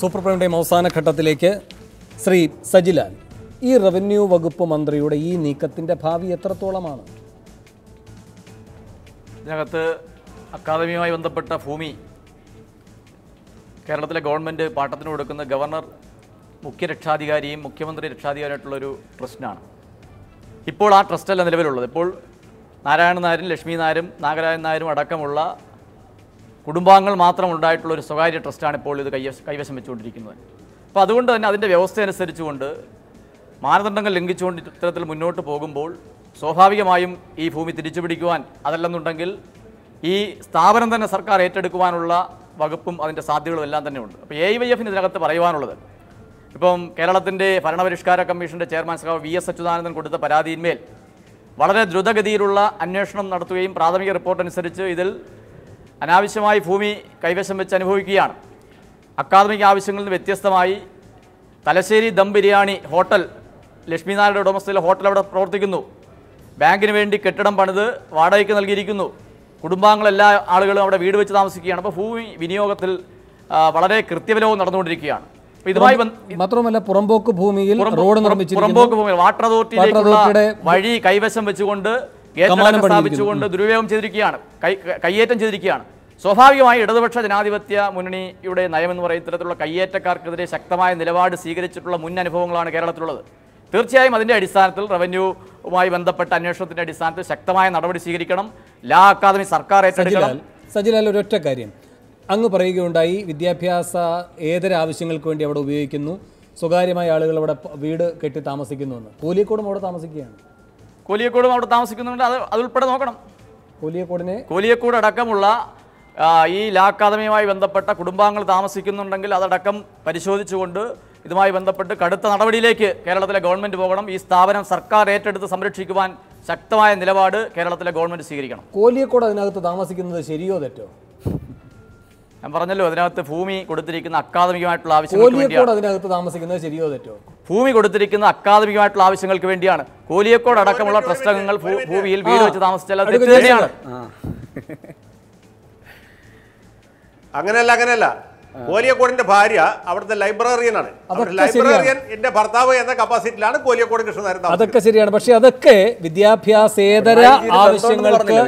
super prime അവസാന ഘട്ടത്തിലേക്ക് ശ്രീ സജിലാൽ ഈ റവന്യൂ വകുപ്പ് മന്ത്രിയുടെ ഈ നീക്കത്തിൻ്റെ ഭാവി എത്രത്തോളമാണ് ഇതിനകത്ത് അക്കാദമിയുമായി ബന്ധപ്പെട്ട ഭൂമി കേരളത്തിലെ ഗവൺമെൻറ് പാട്ടത്തിന് കൊടുക്കുന്ന ഗവർണർ മുഖ്യ രക്ഷാധികാരിയും മുഖ്യമന്ത്രി രക്ഷാധികാരിയായിട്ടുള്ളൊരു ട്രസ്റ്റിനാണ് ഇപ്പോൾ ആ ട്രസ്റ്റല്ല നിലവിലുള്ളത് ഇപ്പോൾ നാരായണ നായരും ലക്ഷ്മി നായരും നാഗരാജൻ നായരും അടക്കമുള്ള കുടുംബാംഗങ്ങൾ മാത്രം ഉണ്ടായിട്ടുള്ള ഒരു സ്വകാര്യ ട്രസ്റ്റാണ് ഇപ്പോൾ ഇത് കൈവശ കൈവശം വെച്ചുകൊണ്ടിരിക്കുന്നത് അപ്പോൾ അതുകൊണ്ട് തന്നെ അതിൻ്റെ വ്യവസ്ഥ അനുസരിച്ചുകൊണ്ട് മാനദണ്ഡങ്ങൾ ലംഘിച്ചുകൊണ്ട് ഇത്തരത്തിൽ മുന്നോട്ട് പോകുമ്പോൾ സ്വാഭാവികമായും ഈ ഭൂമി തിരിച്ചു പിടിക്കുവാൻ അതല്ലെന്നുണ്ടെങ്കിൽ ഈ സ്ഥാപനം തന്നെ സർക്കാർ ഏറ്റെടുക്കുവാനുള്ള വകുപ്പും അതിൻ്റെ സാധ്യതകളും എല്ലാം തന്നെ ഉണ്ട് അപ്പോൾ എ വൈ എഫിന് ഇതിനകത്ത് പറയുവാനുള്ളത് ഇപ്പം കേരളത്തിൻ്റെ ഭരണപരിഷ്കാര കമ്മീഷൻ്റെ ചെയർമാൻ സഹ വി എസ് അച്യുതാനന്ദൻ കൊടുത്ത പരാതിയിന്മേൽ വളരെ ദ്രുതഗതിയിലുള്ള അന്വേഷണം നടത്തുകയും പ്രാഥമിക റിപ്പോർട്ട് അനുസരിച്ച് ഇതിൽ അനാവശ്യമായി ഭൂമി കൈവശം വെച്ച് അനുഭവിക്കുകയാണ് അക്കാദമിക് ആവശ്യങ്ങളിൽ നിന്ന് വ്യത്യസ്തമായി തലശ്ശേരി ദം ബിരിയാണി ഹോട്ടൽ ലക്ഷ്മിനാരായണ ഉടമസ്ഥയിലെ ഹോട്ടൽ അവിടെ പ്രവർത്തിക്കുന്നു ബാങ്കിന് വേണ്ടി കെട്ടിടം പണിത് വാടകയ്ക്ക് നൽകിയിരിക്കുന്നു കുടുംബാംഗങ്ങളെല്ലാ ആളുകളും അവിടെ വീട് വെച്ച് താമസിക്കുകയാണ് അപ്പോൾ ഭൂമി വിനിയോഗത്തിൽ വളരെ കൃത്യവിലവും നടന്നുകൊണ്ടിരിക്കുകയാണ് ഇതുമായി മാത്രമല്ല പുറംപോക്ക് ഭൂമിയിൽ റോഡ് പുറംപോക്ക് ഭൂമിയിൽ വാട്ടർ അതോറിറ്റിയിലേക്കുള്ള വഴി കൈവശം വെച്ചുകൊണ്ട് ഗേറ്റ് സ്ഥാപിച്ചുകൊണ്ട് ദുരുപയോഗം ചെയ്തിരിക്കുകയാണ് കയ്യേറ്റം ചെയ്തിരിക്കുകയാണ് സ്വാഭാവികമായി ഇടതുപക്ഷ ജനാധിപത്യ മുന്നണിയുടെ നയമെന്ന് പറയുന്ന ഇത്തരത്തിലുള്ള കയ്യേറ്റക്കാർക്കെതിരെ ശക്തമായ നിലപാട് സ്വീകരിച്ചിട്ടുള്ള മുൻ അനുഭവങ്ങളാണ് കേരളത്തിലുള്ളത് തീർച്ചയായും അതിൻ്റെ അടിസ്ഥാനത്തിൽ റവന്യൂവുമായി ബന്ധപ്പെട്ട അന്വേഷണത്തിൻ്റെ അടിസ്ഥാനത്തിൽ ശക്തമായ നടപടി സ്വീകരിക്കണം ലാ അക്കാദമി സർക്കാർ ഏറ്റെടുക്കണം സജിലാൽ ഒരൊറ്റ കാര്യം അങ്ങ് പറയുകയുണ്ടായി വിദ്യാഭ്യാസ ഏതര ആവശ്യങ്ങൾക്ക് വേണ്ടി അവിടെ ഉപയോഗിക്കുന്നു സ്വകാര്യമായ ആളുകൾ അവിടെ വീട് കെട്ടി താമസിക്കുന്നുവെന്ന് കോലിയക്കോടും അവിടെ താമസിക്കുകയാണ് കോലിയക്കോടും അവിടെ താമസിക്കുന്നുണ്ട് അത് അതുൾപ്പെടെ നോക്കണം കോലിയക്കോടിനെ കോലിയക്കോട് അടക്കമുള്ള ഈ ലാ അക്കാദമിയുമായി ബന്ധപ്പെട്ട കുടുംബാംഗങ്ങൾ താമസിക്കുന്നുണ്ടെങ്കിൽ അതടക്കം പരിശോധിച്ചുകൊണ്ട് ഇതുമായി ബന്ധപ്പെട്ട് കടുത്ത നടപടിയിലേക്ക് കേരളത്തിലെ ഗവൺമെൻറ് പോകണം ഈ സ്ഥാപനം സർക്കാർ ഏറ്റെടുത്ത് സംരക്ഷിക്കുവാൻ ശക്തമായ നിലപാട് കേരളത്തിലെ ഗവൺമെൻറ് സ്വീകരിക്കണം കോലിയക്കോട് അതിനകത്ത് താമസിക്കുന്നത് ശരിയോ തെറ്റോ ഞാൻ പറഞ്ഞല്ലോ അതിനകത്ത് ഭൂമി കൊടുത്തിരിക്കുന്ന അക്കാദമികമായിട്ടുള്ള ആവശ്യങ്ങൾക്ക് വേണ്ടിയാണ് താമസിക്കുന്നത് ശരിയോ തെറ്റോ ഭൂമി കൊടുത്തിരിക്കുന്ന അക്കാദമികമായിട്ടുള്ള ആവശ്യങ്ങൾക്ക് വേണ്ടിയാണ് കോലിയക്കോട് അടക്കമുള്ള ട്രസ്റ്റ് അംഗങ്ങൾ ഭൂമിയിൽ വീട് വെച്ച് താമസിച്ചാൽ അങ്ങനെയല്ല അങ്ങനെയല്ല കോലിയക്കോടിന്റെ ഭാര്യ അവിടുത്തെ ലൈബ്രറിയനാണ് ലൈബ്രറിയൻ എന്റെ ഭർത്താവ് എന്ന കപ്പാസിറ്റിയിലാണ് കോലിയക്കോട് കൃഷ്ണനാരൻ അതൊക്കെ ശരിയാണ് പക്ഷെ അതൊക്കെ വിദ്യാഭ്യാസേതര ആവശ്യങ്ങൾക്ക്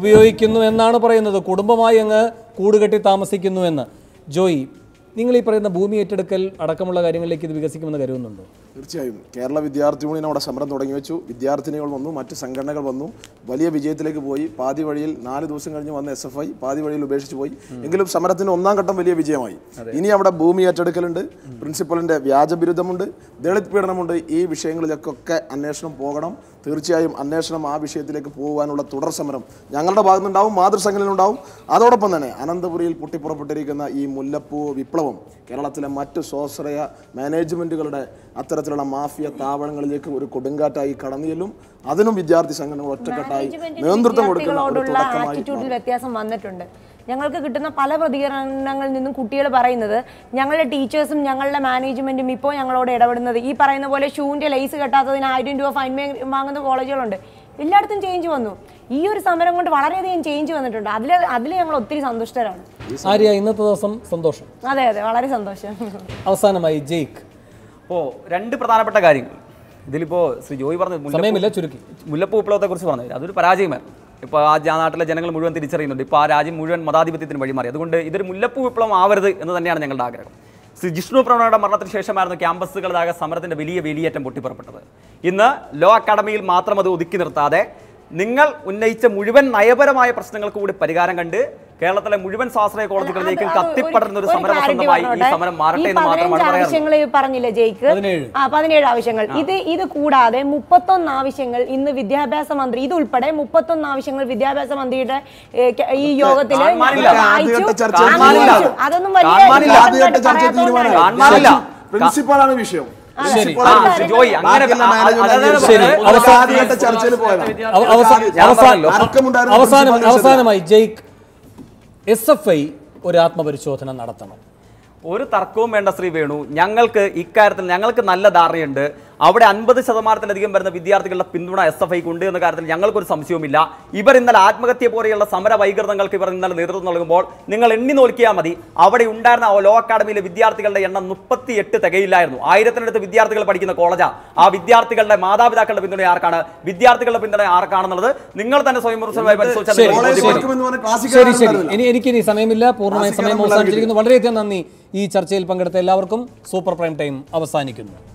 ഉപയോഗിക്കുന്നു എന്നാണ് പറയുന്നത് കുടുംബമായി അങ്ങ് കൂടുകെട്ടി താമസിക്കുന്നുവെന്ന് ജോയി നിങ്ങൾ ഈ പറയുന്ന ഭൂമി ഏറ്റെടുക്കൽ അടക്കമുള്ള കാര്യങ്ങളിലേക്ക് ഇത് വികസിക്കുമെന്ന് കരുതുന്നുണ്ടോ തീർച്ചയായും കേരള വിദ്യാർത്ഥി യൂണിയൻ അവിടെ സമരം തുടങ്ങി വെച്ചു വിദ്യാർത്ഥിനികൾ വന്നു മറ്റ് സംഘടനകൾ വന്നു വലിയ വിജയത്തിലേക്ക് പോയി പാതി വഴിയിൽ നാല് ദിവസം കഴിഞ്ഞ് വന്ന എസ് എഫ് ഐ പാതി വഴിയിൽ ഉപേക്ഷിച്ച് പോയി എങ്കിലും സമരത്തിന്റെ ഒന്നാം ഘട്ടം വലിയ വിജയമായി ഇനി അവിടെ ഭൂമി ഏറ്റെടുക്കലുണ്ട് പ്രിൻസിപ്പലിന്റെ വ്യാജബിരുദ്ധമുണ്ട് ദളിത് പീഡനമുണ്ട് ഈ വിഷയങ്ങളിലൊക്കെ അന്വേഷണം പോകണം തീർച്ചയായും അന്വേഷണം ആ വിഷയത്തിലേക്ക് പോകാനുള്ള തുടർ സമരം ഞങ്ങളുടെ ഭാഗത്തുനിന്നുണ്ടാവും മാതൃസംഘടനയിലുണ്ടാവും അതോടൊപ്പം തന്നെ അനന്തപുരിയിൽ പൊട്ടിപ്പുറപ്പെട്ടിരിക്കുന്ന ഈ മുല്ലപ്പൂ വിപ്ലവം മാത്രവും കേരളത്തിലെ മറ്റ് സ്വാശ്രയ മാനേജ്മെൻറ്റുകളുടെ അത്തരത്തിലുള്ള മാഫിയ താവളങ്ങളിലേക്ക് ഒരു കൊടുങ്കാറ്റായി കടന്നു ചെല്ലും അതിനും വിദ്യാർത്ഥി സംഘടനകൾ ഒറ്റക്കെട്ടായി നേതൃത്വം കൊടുക്കുന്ന വ്യത്യാസം വന്നിട്ടുണ്ട് ഞങ്ങൾക്ക് കിട്ടുന്ന പല പ്രതികരണങ്ങളിൽ നിന്നും കുട്ടികൾ പറയുന്നത് ഞങ്ങളുടെ ടീച്ചേഴ്സും ഞങ്ങളുടെ മാനേജ്മെൻറ്റും ഇപ്പോൾ ഞങ്ങളോട് ഇടപെടുന്നത് ഈ പറയുന്ന പോലെ ഷൂവിൻ്റെ ലൈസ് കെട്ടാത്തതിന് ആയിരം രൂപ ഫൈൻ വാങ്ങുന്ന കോളേജുകളുണ്ട് എല്ലായിടത്തും ചേഞ്ച് വന്നു ഈ ഒരു സമരം കൊണ്ട് വളരെയധികം ചേഞ്ച് വന്നിട്ടുണ്ട് അതിൽ അതിൽ ഞങ്ങൾ ഒത്തിരി സന്തുഷ്ടരാണ് ആര്യ ഇന്നത്തെ ദിവസം സന്തോഷം അതെ അതെ വളരെ സന്തോഷം അവസാനമായി ജയിക്ക് ഓ രണ്ട് പ്രധാനപ്പെട്ട കാര്യങ്ങൾ ഇതിലിപ്പോൾ ശ്രീ ജോയി പറഞ്ഞു സമയമില്ല ചുരുക്കി മുല്ലപ്പൂ വിപ്ലവത്തെ കുറിച്ച് പറഞ്ഞു അതൊരു പരാജയമായിരുന്നു ഇപ്പോൾ ആ നാട്ടിലെ ജനങ്ങൾ മുഴുവൻ തിരിച്ചറിയുന്നുണ്ട് ഇപ്പോൾ ആ രാജ്യം മുഴുവൻ മതാധിപത്യത്തിന് വഴിമാറി അതുകൊണ്ട് ഇതൊരു മുല്ലപ്പൂ വിപ്ലവം ആവരുത് എന്ന് തന്നെയാണ് ഞങ്ങളുടെ ആഗ്രഹം ശ്രീ ജിഷ്ണു പ്രവണയുടെ മരണത്തിന് ശേഷമായിരുന്നു ക്യാമ്പസുകളിലാകെ സമരത്തിൻ്റെ വലിയ വേലിയേറ്റം പൊട്ടിപ്പുറപ്പെട്ടത് ഇന്ന് ലോ അക്കാഡമിയിൽ മാത്രം അത് ഒതുക്കി നിർത്താതെ നിങ്ങൾ ഉന്നയിച്ച മുഴുവൻ നയപരമായ പ്രശ്നങ്ങൾക്ക് കൂടി പരിഹാരം കണ്ട് കേരളത്തിലെ മുഴുവൻ സ്വാശ്രയ കോളേജുകളിലേക്കും കത്തിപ്പടരുന്ന ഒരു ഈ സമരം മാറട്ടെ എന്ന് മാത്രമാണ് ആവശ്യങ്ങൾ പറഞ്ഞില്ലേ ജയിക്ക് പതിനേഴ് ആവശ്യങ്ങൾ ഇത് ഇത് കൂടാതെ മുപ്പത്തൊന്ന് ആവശ്യങ്ങൾ ഇന്ന് വിദ്യാഭ്യാസ മന്ത്രി ഇത് ഉൾപ്പെടെ മുപ്പത്തൊന്ന് ആവശ്യങ്ങൾ വിദ്യാഭ്യാസ മന്ത്രിയുടെ ഈ യോഗത്തിൽ അതൊന്നും വലിയ പ്രിൻസിപ്പലാണ് വിഷയം ജോയി അങ്ങനെ അവസാനം അവസാനമായി ജയിക്ക് എസ് എഫ് ഐ ഒരു ആത്മപരിശോധന നടത്തണം ഒരു തർക്കവും വേണ്ട ശ്രീ വേണു ഞങ്ങൾക്ക് ഇക്കാര്യത്തിൽ ഞങ്ങൾക്ക് നല്ല ധാരണയുണ്ട് അവിടെ അൻപത് ശതമാനത്തിലധികം വരുന്ന വിദ്യാർത്ഥികളുടെ പിന്തുണ എസ് എഫ് ഐക്ക് ഉണ്ട് എന്ന കാര്യത്തിൽ ഞങ്ങൾക്കൊരു സംശയവുമില്ല ഇവർ ഇന്നലെ ആത്മഹത്യ പോലെയുള്ള സമര വൈകൃതങ്ങൾക്ക് ഇവർ ഇന്നലെ നേതൃത്വം നൽകുമ്പോൾ നിങ്ങൾ എണ്ണി നോക്കിയാൽ മതി അവിടെ ഉണ്ടായിരുന്ന ലോ അക്കാഡമിയിലെ വിദ്യാർത്ഥികളുടെ എണ്ണം മുപ്പത്തി എട്ട് തികയില്ലായിരുന്നു ആയിരത്തിനടുത്ത് വിദ്യാർത്ഥികൾ പഠിക്കുന്ന കോളേജാ ആ വിദ്യാർത്ഥികളുടെ മാതാപിതാക്കളുടെ പിന്തുണ ആർക്കാണ് വിദ്യാർത്ഥികളുടെ പിന്തുണ ആർക്കാണെന്നുള്ളത് നിങ്ങൾ തന്നെ സ്വയംപൂർണ്ണമായി പരിശോധിച്ചാൽ എനിക്ക് സമയമില്ല പൂർണ്ണമായി സമയം വളരെയധികം നന്ദി ഈ ചർച്ചയിൽ പങ്കെടുത്ത എല്ലാവർക്കും സൂപ്പർ പ്രൈം ടൈം അവസാനിക്കുന്നു